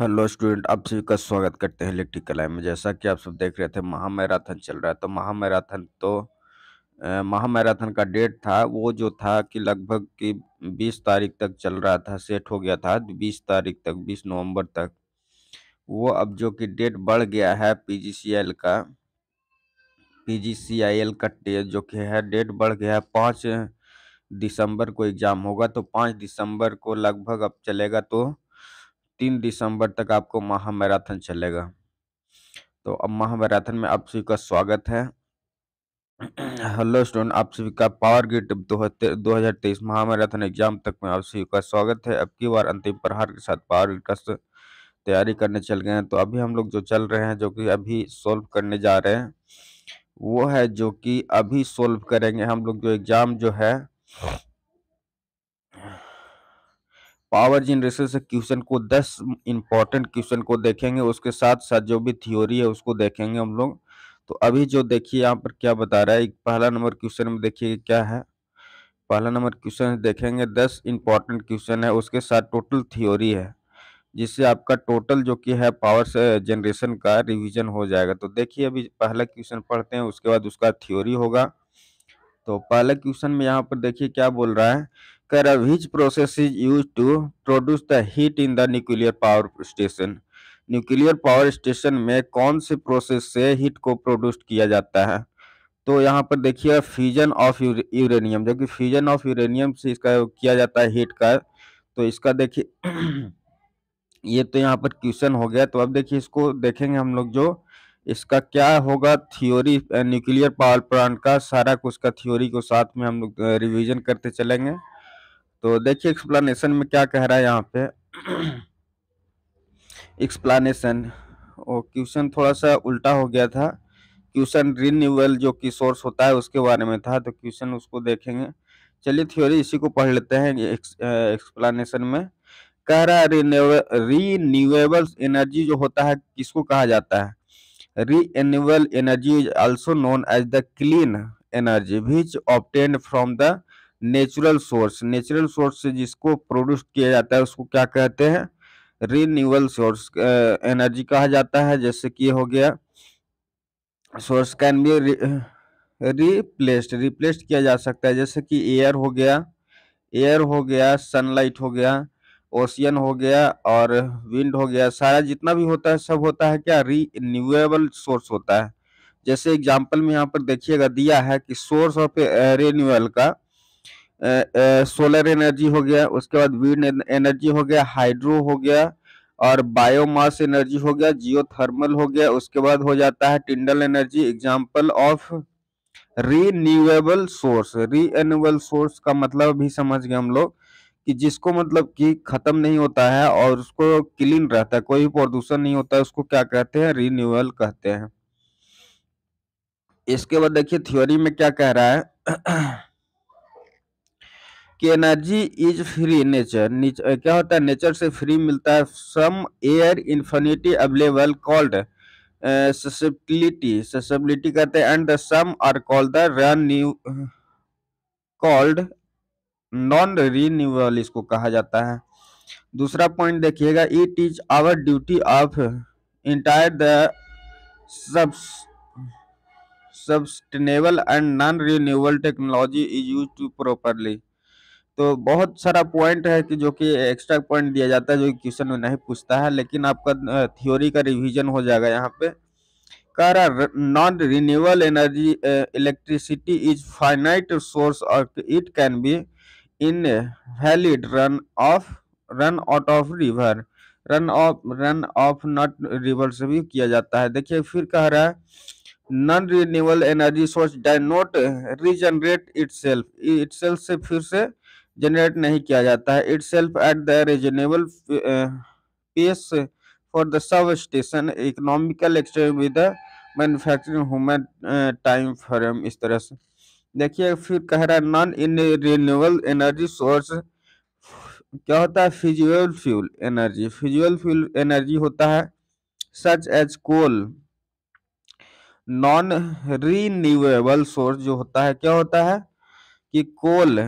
Hello student आप सभी का स्वागत करते हैं इलेक्ट्रिक कलाई में जैसा कि आप सब देख रहे थे महामैराथन चल रहा है तो महामैराथन तो महामैराथन का डेट था वो जो था कि लगभग कि 20 तारीख तक चल रहा था सेट हो गया था 20 तारीख तक 20 नवंबर तक वो अब जो कि डेट बढ़ गया है पीजीसीएल का पीजीसीआईएल का डेट जो कि है डेट बढ़ गया है पाँच दिसंबर को एग्ज़ाम होगा तो पाँच दिसंबर को लगभग अब चलेगा तो तीन दिसंबर तक आपको महा मैराथन चलेगा तो अब महा मैराथन में आप सभी का स्वागत है हेलो स्टूडेंट आप सभी का पावर गेट दो हज़ार तेईस महा मैराथन एग्जाम तक में आप सभी का स्वागत है अब की बार अंतिम प्रहार के साथ पावर गेट का तैयारी करने चल गए हैं तो अभी हम लोग जो चल रहे हैं जो कि अभी सोल्व करने जा रहे हैं वो है जो कि अभी सोल्व करेंगे हम लोग जो एग्ज़ाम जो है पावर जनरेशन से क्वेश्चन को दस इंपॉर्टेंट क्वेश्चन को देखेंगे उसके साथ साथ जो भी थ्योरी है उसको देखेंगे हम लोग तो अभी जो देखिए यहाँ पर क्या बता रहा है पहला नंबर क्वेश्चन में देखिए क्या है पहला नंबर क्वेश्चन देखेंगे दस इंपॉर्टेंट क्वेश्चन है उसके साथ टोटल थ्योरी है जिससे आपका टोटल जो कि है पावर से जनरेशन का रिवीजन हो जाएगा तो देखिए अभी पहला क्वेश्चन पढ़ते हैं उसके बाद उसका थ्योरी होगा तो पहला क्वेश्चन में यहाँ पर देखिए क्या बोल रहा है Caravage process is used to produce the heat in the nuclear power station. Nuclear power station में कौन से प्रोसेस से हीट को प्रोड्यूस किया जाता है तो यहाँ पर देखिए फ्यूजन ऑफ यूरेनियम जो कि फ्यूजन ऑफ यूरेनियम से इसका किया जाता है हीट का तो इसका देखिए ये तो यहाँ पर क्वेश्चन हो गया तो अब देखिए इसको देखेंगे हम लोग जो इसका क्या होगा थ्योरी न्यूक्लियर पावर प्लांट का सारा कुछ का थ्योरी को साथ में हम लोग रिविजन करते चलेंगे तो देखिए एक्सप्लेनेशन में क्या कह रहा है यहाँ पे एक्सप्लेनेशन और क्वेश्चन थोड़ा सा उल्टा हो गया था क्वेश्चन रिन्यूअल जो कि सोर्स होता है उसके बारे में था तो क्वेश्चन उसको देखेंगे चलिए थ्योरी इसी को पढ़ लेते हैं एक्सप्लेनेशन में कह रहा है रिन्यूएबल एनर्जी जो होता है किसको कहा जाता है renewable energy is also known as the clean energy which obtain from the natural source natural source से जिसको प्रोड्यूस किया जाता है उसको क्या कहते हैं रिन्यूअल सोर्स एनर्जी कहा जाता है जैसे कि हो गया source can be replaced replaced किया जा सकता है जैसे कि एयर हो गया एयर हो गया सनलाइट हो गया ओशियन हो गया और विंड हो गया सारा जितना भी होता है सब होता है क्या रिन्यूएबल सोर्स होता है जैसे एग्जाम्पल में यहाँ पर देखिएगा दिया है कि सोर्स ऑफ रेन्यूअल का सोलर एनर्जी हो गया उसके बाद विंड एनर्जी हो गया हाइड्रो हो गया और बायोमास एनर्जी हो गया जियोथर्मल हो गया उसके बाद हो जाता है tidal energy example of renewable source renewable source का मतलब भी समझ गए हम लोग कि जिसको मतलब कि खत्म नहीं होता है और उसको क्लीन रहता है कोई भी प्रदूषण नहीं होता है उसको क्या कहते हैं रीन्यूएबल कहते हैं इसके बाद देखिए थ्योरी में क्या कह रहा है कि एनर्जी इज फ्री नेचर क्या होता है नेचर से फ्री मिलता है some are infinity available called sustainability sustainability कहते हैं and the some are called the renew called non renewable इसको कहा जाता है दूसरा पॉइंट देखिएगा it is our duty of entire the sustainable and non renewable technology is use to properly तो बहुत सारा पॉइंट है कि जो कि एक्स्ट्रा पॉइंट दिया जाता है जो क्वेश्चन में नहीं पूछता है लेकिन आपका थ्योरी का रिवीजन हो जाएगा यहाँ पे कह रहा non renewable energy electricity is finite source और it can be invalid run of run out of river run of run of not river से भी किया जाता है देखिए फिर कह रहा है non renewable energy source die not regenerate itself itself से फिर से जनरेट नहीं किया जाता है itself at the reasonable pace for the substation economical exchange with manufacturing human time frame इस तरह से देखिए फिर कह रहा है non in renewable energy source क्या होता है fossil fuel energy fossil fuel energy होता है such as coal non renewable source जो होता है क्या होता है कि कोल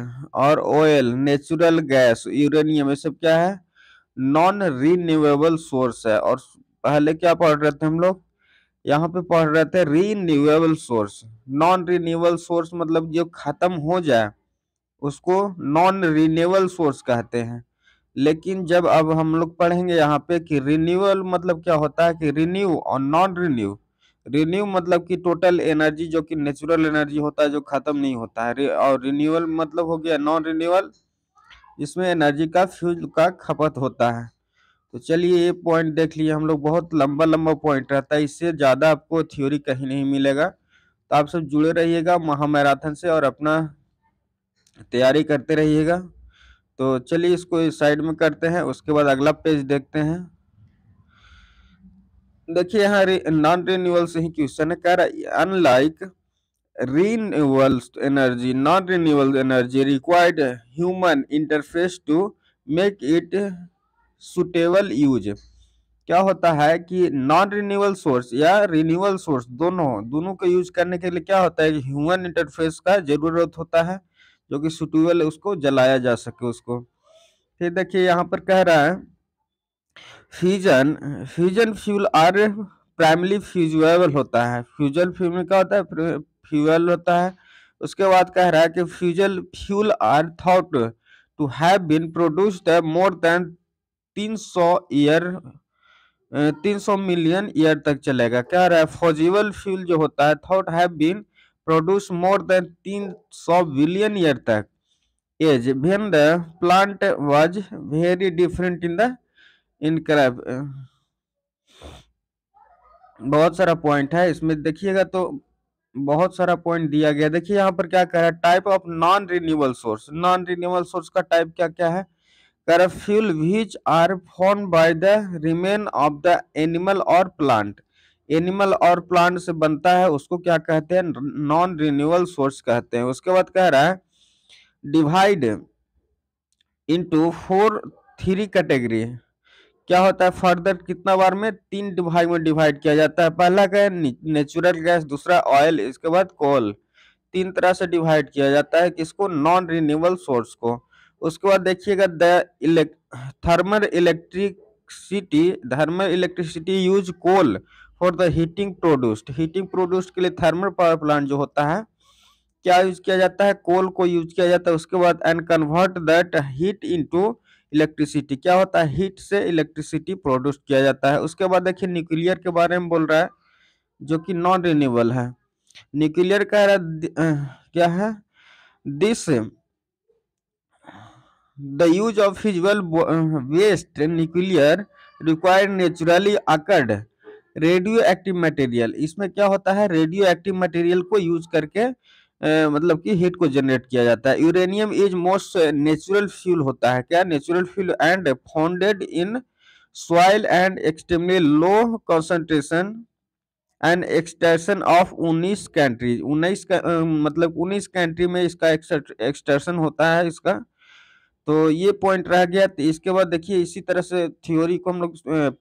और ऑयल नेचुरल गैस यूरेनियम ये सब क्या है नॉन रिन्यूएबल सोर्स है और पहले क्या पढ़ रहे थे हम लोग यहाँ पे पढ़ रहे थे renewable source non renewable source मतलब जो खत्म हो जाए उसको नॉन रिन्यूएबल सोर्स कहते हैं लेकिन जब अब हम लोग पढ़ेंगे यहाँ पे कि रिन्यूअल मतलब क्या होता है कि रिन्यू और नॉन रिन्यू रिन्यू मतलब कि टोटल एनर्जी जो कि नेचुरल एनर्जी होता है जो ख़त्म नहीं होता है और रिन्यूअल मतलब हो गया नॉन रिन्यूअल इसमें एनर्जी का फ्यूज का खपत होता है तो चलिए ये पॉइंट देख लिए हम लोग बहुत लंबा लंबा पॉइंट रहता है इससे ज़्यादा आपको थ्योरी कहीं नहीं मिलेगा तो आप सब जुड़े रहिएगा महामैराथन से और अपना तैयारी करते रहिएगा तो चलिए इसको इस साइड में करते हैं उसके बाद अगला पेज देखते हैं देखिए यहाँ नॉन रिन्यूएबल से ही क्वेश्चन है कह रहा unlike renewable energy non renewable energy required human interface to make it suitable use क्या होता है कि नॉन रिन्यूएबल सोर्स या रिन्यूएबल सोर्स दोनों दोनों का यूज करने के लिए क्या होता है कि ह्यूमन इंटरफेस का जरूरत होता है जो कि सुटेबल उसको जलाया जा सके उसको फिर देखिए यहाँ पर कह रहा है fusion fusion fuel are primarily fossil होता है फ्यूजन फ्यूल में क्या होता है फ्यूअल होता है उसके बाद कह रहा है कि fossil fuel are thought to have been produced more than 300 year 300 million year तक चलेगा क्या रहा है फॉजिबल फ्यूल जो होता है thought have been produce more than 300 billion year तक as when the plant was very different in the इनकलाब बहुत सारा पॉइंट है इसमें देखिएगा तो बहुत सारा पॉइंट दिया गया देखिए यहाँ पर क्या कह रहा है type of non renewable source non renewable source का टाइप क्या क्या है fuel which are form by the remain of the animal और प्लांट एनिमल और प्लांट से बनता है उसको क्या कहते हैं नॉन रिन्यूएबल सोर्स कहते हैं उसके बाद कह रहा है divide into four three category क्या होता है फर्दर कितना बार में तीन भाग में डिवाइड किया जाता है पहला क्या है नेचुरल गैस दूसरा ऑयल इसके बाद कोल तीन तरह से डिवाइड किया जाता है किसको नॉन रिन्यूएबल सोर्स को उसके बाद देखिएगा the elect thermal electricity thermal electricity use coal for the heating produced heating produced के लिए थर्मल पावर प्लांट जो होता है क्या यूज किया जाता है कोल को यूज किया जाता है उसके बाद and convert that heat into electricity क्या होता है हीट से इलेक्ट्रिसिटी प्रोड्यूस किया जाता है उसके बाद देखिए न्यूक्लियर के बारे में बोल रहा है जो कि नॉन रिन्यूएबल है न्यूक्लियर कह रहा है क्या है this the use of fissile waste nuclear required naturally occurred radio active material इसमें क्या होता है रेडियो एक्टिव मटेरियल को यूज करके मतलब कि हीट को जनरेट किया जाता है uranium is most natural fuel होता है क्या natural fuel and founded in soil and extremely low concentration and extraction of उन्नीस कंट्रीज उन्नीस मतलब उन्नीस कंट्री में इसका एक्सटर्सन होता है इसका तो ये पॉइंट रह गया तो इसके बाद देखिए इसी तरह से थ्योरी को हम लोग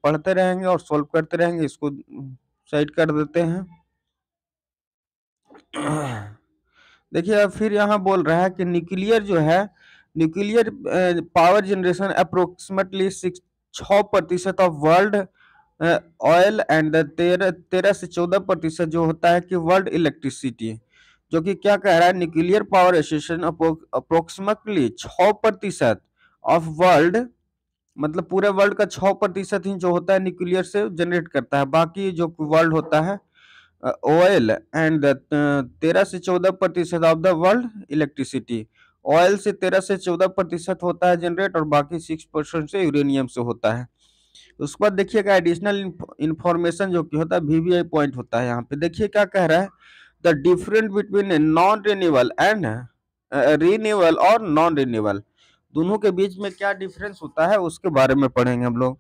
पढ़ते रहेंगे और सॉल्व करते रहेंगे इसको साइड कर देते हैं देखिए फिर यहाँ बोल रहा है कि न्यूक्लियर जो है nuclear power generation approximately six प्रतिशत ऑफ वर्ल्ड ऑयल एंड तेरह तेरह से चौदह प्रतिशत जो होता है कि वर्ल्ड इलेक्ट्रिसिटी जो कि क्या कह रहा है न्यूक्लियर पावर एसोसिएशन अप्रोक्सीमेटली छ प्रतिशत ऑफ वर्ल्ड मतलब पूरे वर्ल्ड का छ प्रतिशत ही जो होता है न्यूक्लियर से जनरेट करता है बाकी जो वर्ल्ड होता है ऑयल uh, एंड uh, तेरह से चौदह प्रतिशत of the world electricity oil से तेरह से चौदह प्रतिशत होता है जनरेट और बाकी सिक्स परसेंट से यूरेनियम से होता है उसके बाद देखिएगा एडिशनल इंफॉर्मेशन जो कि होता है वीवीआई पॉइंट होता है यहाँ पे देखिए क्या कह रहा है the different between non renewable and renewable और नॉन रिन्यूएबल दोनों के बीच में क्या डिफरेंस होता है उसके बारे में पढ़ेंगे हम लोग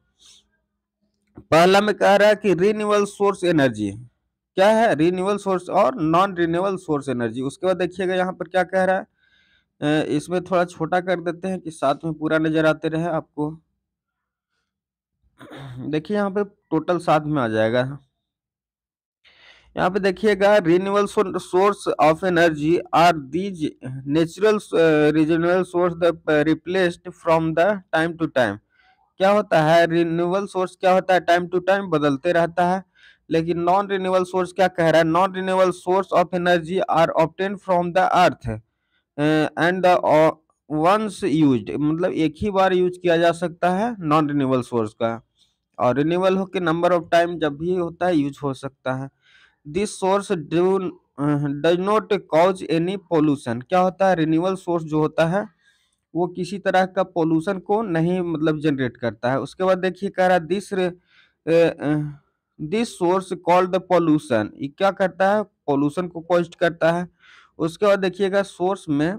पहला में कह रहा है कि रिन्यूएबल सोर्स एनर्जी क्या है रिन्यूएबल सोर्स और नॉन रिन्यूएबल सोर्स एनर्जी उसके बाद देखिएगा यहाँ पर क्या कह रहा है इसमें थोड़ा छोटा कर देते हैं कि साथ में पूरा नज़र आते रहे आपको देखिए यहाँ पे टोटल साथ में आ जाएगा यहाँ पे देखिएगा renewable source of energy are these natural reasonable source replaced from the time to time क्या होता है रिन्यूएबल सोर्स क्या होता है टाइम टू टाइम बदलते रहता है लेकिन नॉन रिन्यूएबल सोर्स क्या कह रहा है non renewable source of energy are obtain from the earth and once use मतलब एक ही बार यूज किया जा सकता है नॉन रिन्यूएबल सोर्स का और रिन्यूएबल हो के नंबर ऑफ टाइम जब भी होता है यूज हो सकता है this source do does not cause any pollution क्या होता है रिन्यूएबल सोर्स जो होता है वो किसी तरह का पोल्यूशन को नहीं मतलब जनरेट करता है उसके बाद देखिए कह रहा है this this source called the pollution ये क्या करता है पॉल्यूशन को कॉस्ट करता है उसके बाद देखिएगा सोर्स में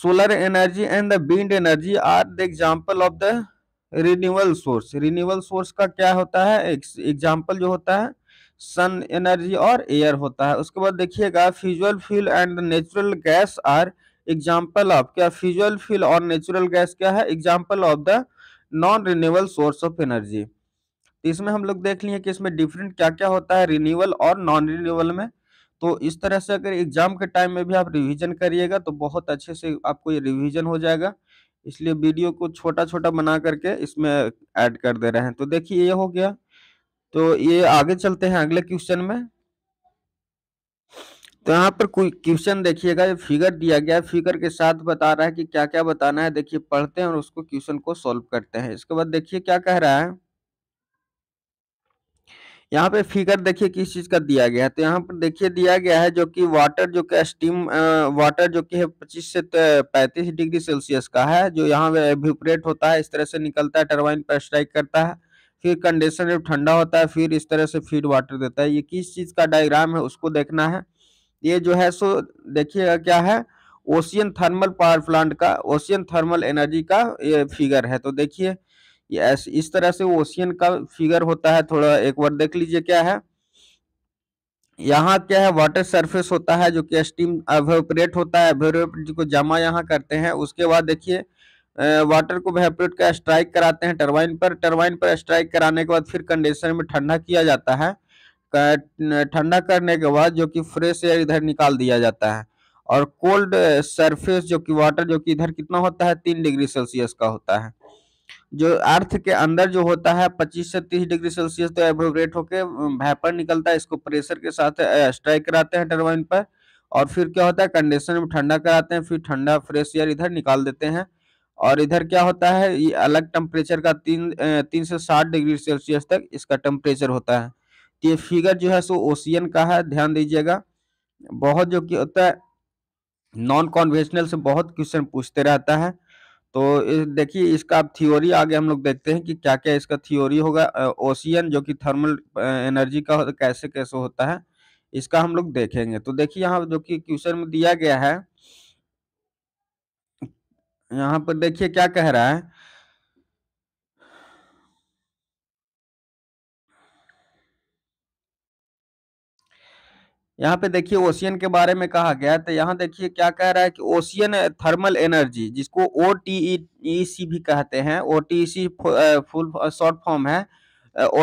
solar energy and the wind energy are the example of the renewal source renewal source का क्या होता है एग्जाम्पल जो होता है सन एनर्जी और एयर होता है उसके बाद देखिएगा fossil fuel and natural gas are example of क्या फ्यूजल फ्यूल और नेचुरल गैस क्या है example of the non renewable source of energy तो इसमें हम लोग देख लिए कि इसमें डिफरेंट क्या क्या होता है रिन्यूअल और नॉन रिन्यूअल में तो इस तरह से अगर एग्जाम के टाइम में भी आप रिवीजन करिएगा तो बहुत अच्छे से आपको ये रिवीजन हो जाएगा इसलिए वीडियो को छोटा छोटा बना करके इसमें ऐड कर दे रहे हैं तो देखिए ये हो गया तो ये आगे चलते हैं अगले क्वेश्चन में तो यहाँ पर कोई क्वेश्चन देखिएगा ये फिगर दिया गया है फिगर के साथ बता रहा है कि क्या क्या बताना है देखिए पढ़ते हैं और उसको क्वेश्चन को सॉल्व करते हैं इसके बाद देखिए क्या कह रहा है यहाँ पे फिगर देखिए किस चीज का दिया गया है तो यहाँ पर देखिए दिया गया है जो कि वाटर जो कि स्टीम वाटर जो कि है पच्चीस से पैंतीस डिग्री सेल्सियस का है जो यहाँ एव्यूपरेट होता है इस तरह से निकलता है टरबाइन पर स्ट्राइक करता है फिर कंडीशन जब ठंडा होता है फिर इस तरह से फीड वाटर देता है ये किस चीज का डायग्राम है उसको देखना है ये जो है सो देखिएगा क्या है ओशियन थर्मल पावर प्लांट का ओशियन थर्मल एनर्जी का ये फिगर है तो देखिए इस तरह से ओशियन का फिगर होता है थोड़ा एक बार देख लीजिए क्या है यहाँ क्या है वाटर सरफेस होता है जो कि स्टीम वेपोरेट होता है को जमा यहाँ करते हैं उसके बाद देखिए वाटर को वेपरेट का स्ट्राइक कराते हैं टरबाइन पर टरबाइन पर स्ट्राइक कराने के बाद फिर कंडेंसर में ठंडा किया जाता है ठंडा करने के बाद जो कि फ्रेश एयर इधर निकाल दिया जाता है और कोल्ड सरफेस जो कि वाटर जो कि इधर कितना होता है तीन डिग्री सेल्सियस का होता है जो अर्थ के अंदर जो होता है 25 से 30 डिग्री सेल्सियस तो एब्रोग्रेट होके भैपर निकलता है इसको प्रेशर के साथ स्ट्राइक कराते हैं टर्बाइन पर और फिर क्या होता है कंडीशन में ठंडा कराते हैं फिर ठंडा फ्रेश एयर इधर निकाल देते हैं और इधर क्या होता है ये अलग टेम्परेचर का तीन तीन से साठ डिग्री सेल्सियस तक इसका टेम्परेचर होता है तो ये फिगर जो है सो ओशियन का है ध्यान दीजिएगा बहुत जो कि होता है नॉन कॉन्वेंशनल से बहुत क्वेश्चन पूछते रहता है तो इस देखिए इसका आप थ्योरी आगे हम लोग देखते हैं कि क्या क्या इसका थ्योरी होगा ओशियन जो कि थर्मल एनर्जी का कैसे कैसे होता है इसका हम लोग देखेंगे तो देखिए यहाँ जो कि क्वेश्चन में दिया गया है यहाँ पर देखिए क्या कह रहा है यहाँ पे देखिए ओशियन के बारे में कहा गया है तो यहाँ देखिए क्या कह रहा है कि ओशियन थर्मल एनर्जी जिसको ओ टी e e भी कहते हैं O T e full short form है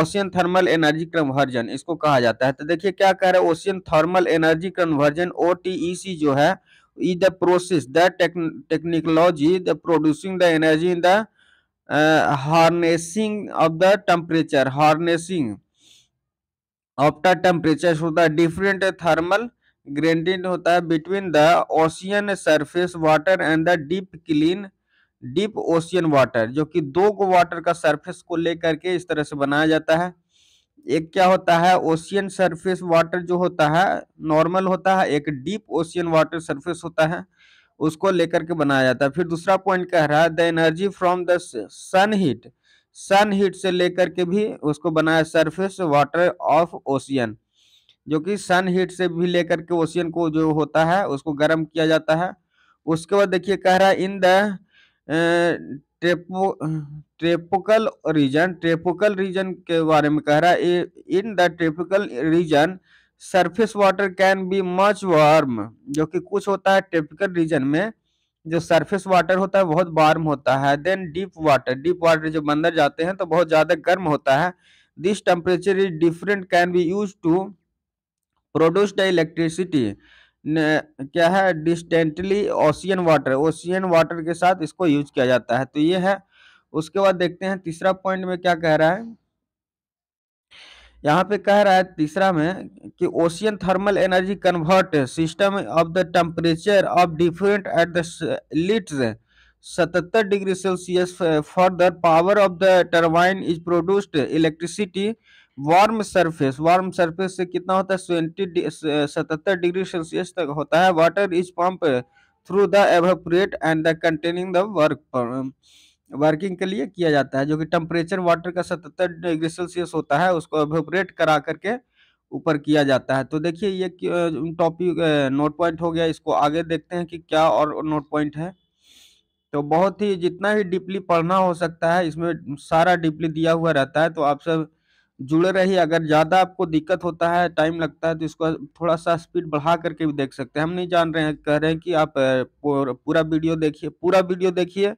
ओशियन थर्मल एनर्जी कन्वर्जन इसको कहा जाता है तो देखिए क्या कह रहा है ocean thermal energy conversion O जो है is the process the technology the producing the energy in the harnessing of the temperature harnessing of the temperature होता है डिफरेंट थर्मल ग्रेडियंट होता है between the ocean surface water and the deep clean deep ocean water जो कि दो गो water का surface को लेकर के इस तरह से बनाया जाता है एक क्या होता है ओशियन सरफेस वाटर जो होता है नॉर्मल होता है एक डीप ओशियन वाटर सरफेस होता है उसको लेकर के बनाया जाता है फिर दूसरा पॉइंट कह रहा है the energy from the sun heat sun heat से लेकर के भी उसको बनाया सरफेस वाटर ऑफ ओशियन जो कि सन हीट से भी लेकर के ओशियन को जो होता है उसको गर्म किया जाता है उसके बाद देखिए कह रहा है in the tropic tropical region tropical region के बारे में कह रहा है in the tropical region surface water can be much warm जो कि कुछ होता है ट्रेपिकल रीजन में जो सरफेस वाटर होता है बहुत वार्म होता है than deep water deep water जब अंदर जाते हैं तो बहुत ज़्यादा गर्म होता है this temperature is different can be use to produce the electricity क्या है distantly ocean water ocean water के साथ इसको यूज किया जाता है तो ये है उसके बाद देखते हैं तीसरा पॉइंट में क्या कह रहा है यहाँ पे कह रहा है तीसरा में कि ocean thermal energy convert system of the temperature of different at the लिट्स सतहत्तर degree Celsius for the power of the turbine is produced electricity warm surface warm surface से कितना होता है ट्वेंटी सतहत्तर डिग्री सेल्सियस तक होता है water is pump through the evaporate and the containing the work working के लिए किया जाता है जो कि टेम्परेचर वाटर का सतहत्तर डिग्री सेल्सियस होता है उसको एवोपरेट करा करके ऊपर किया जाता है तो देखिए ये टॉपिक नोट पॉइंट हो गया इसको आगे देखते हैं कि क्या और नोट पॉइंट है तो बहुत ही जितना ही डीपली पढ़ना हो सकता है इसमें सारा डीपली दिया हुआ रहता है तो आप सब जुड़े रहिए अगर ज़्यादा आपको दिक्कत होता है टाइम लगता है तो इसको थोड़ा सा स्पीड बढ़ा करके भी देख सकते हैं हम नहीं जान रहे हैं कह रहे हैं कि आप पूरा वीडियो देखिए पूरा वीडियो देखिए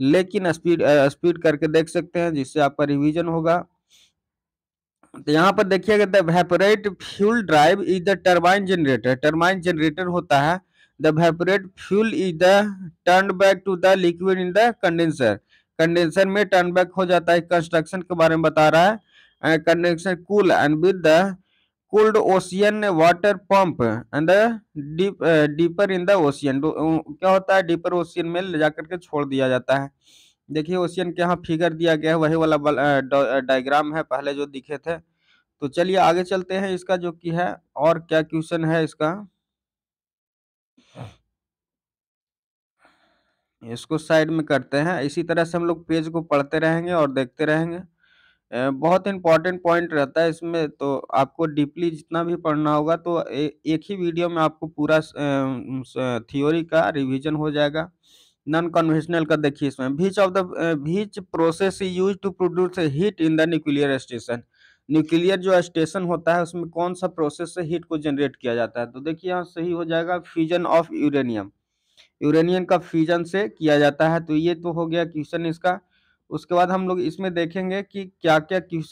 लेकिन स्पीड स्पीड करके देख सकते हैं जिससे आपका रिवीजन होगा तो यहाँ पर देखिएगा evaporate fuel drive is the turbine generator turbine generator होता है the evaporate fuel is the turn back to the liquid in the condenser condenser में टर्न बैक हो जाता है कंस्ट्रक्शन के बारे में बता रहा है condenser cool and with the cold ocean water pump and deep deeper in the ocean क्या होता है डीपर ओशियन में ले जाकर के छोड़ दिया जाता है देखिए ओशियन के यहाँ फिगर दिया गया है वही वाला डायग्राम है पहले जो दिखे थे तो चलिए आगे चलते हैं इसका जो कि है और क्या क्वेश्चन है इसका इसको साइड में करते हैं इसी तरह से हम लोग पेज को पढ़ते रहेंगे और देखते रहेंगे बहुत इंपॉर्टेंट पॉइंट रहता है इसमें तो आपको डीपली जितना भी पढ़ना होगा तो ए, एक ही वीडियो में आपको पूरा थ्योरी का रिवीजन हो जाएगा नॉन कन्वेंशनल का देखिए इसमें beach of the beach process use to produce heat in the nuclear station nuclear जो स्टेशन होता है उसमें कौन सा प्रोसेस से हीट को जनरेट किया जाता है तो देखिए यहाँ सही हो जाएगा फ्यूजन ऑफ यूरेनियम यूरेनियम का फ्यूजन से किया जाता है तो ये तो हो गया क्वेश्चन इसका उसके बाद हम लोग इसमें देखेंगे कि क्या क्या किस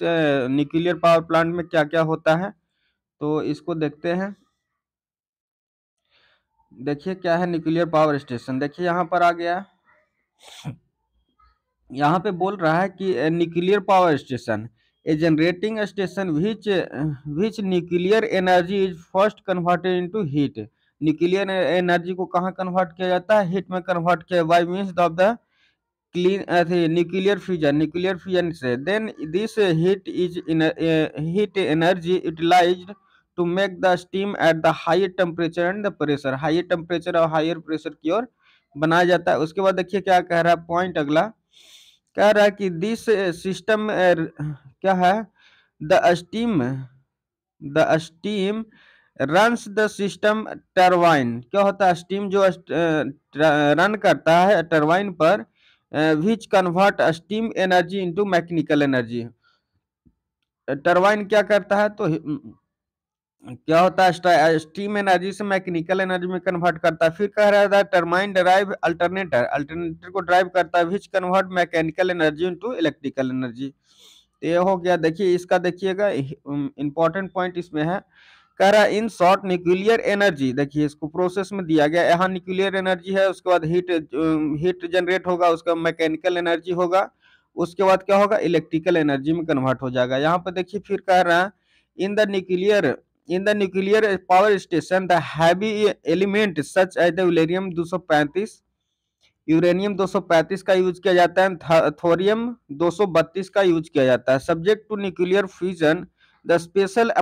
न्यूक्लियर पावर प्लांट में क्या क्या होता है तो इसको देखते हैं देखिए क्या है न्यूक्लियर पावर स्टेशन देखिए यहाँ पर आ गया यहाँ पे बोल रहा है कि nuclear power station a generating station which which nuclear energy is first converted into heat nuclear energy को कहाँ कन्वर्ट किया जाता है हीट में कन्वर्ट किया by means of the clean अथी न्यूक्लियर फ्यूजन न्यूक्लियर फ्यूजन से then this heat is heat energy utilize to make the steam at the high temperature and the pressure high temperature और higher pressure की ओर बनाया जाता है उसके बाद देखिए क्या कह रहा है पॉइंट अगला कह रहा है कि दिस सिस्टम uh, uh, क्या है the steam the steam runs the system turbine क्या होता है स्टीम जो रन uh, करता है टर्वाइन पर which convert steam energy into mechanical energy turbine क्या करता है तो क्या होता है स्टीम एनर्जी से मैकेनिकल एनर्जी में कन्वर्ट करता है फिर कह रहा था टर्माइन ड्राइव अल्टरनेटर अल्टरनेटर को ड्राइव करता है which convert mechanical energy into electrical energy तो ये हो गया देखिए इसका देखिएगा इंपॉर्टेंट पॉइंट इसमें है कह रहा है इन शॉर्ट न्यूक्लियर एनर्जी देखिए इसको प्रोसेस में दिया गया यहाँ न्यूक्लियर एनर्जी है उसके बाद हीट हीट जनरेट होगा उसका मैकेनिकल एनर्जी होगा उसके बाद क्या होगा इलेक्ट्रिकल एनर्जी में कन्वर्ट हो जाएगा यहाँ पर देखिए फिर कह रहा है in the nuclear in the nuclear power station the heavy element such as the uranium 235 uranium 235 का यूज किया जाता है थोरियम 232 का यूज किया जाता है subject to nuclear fusion the special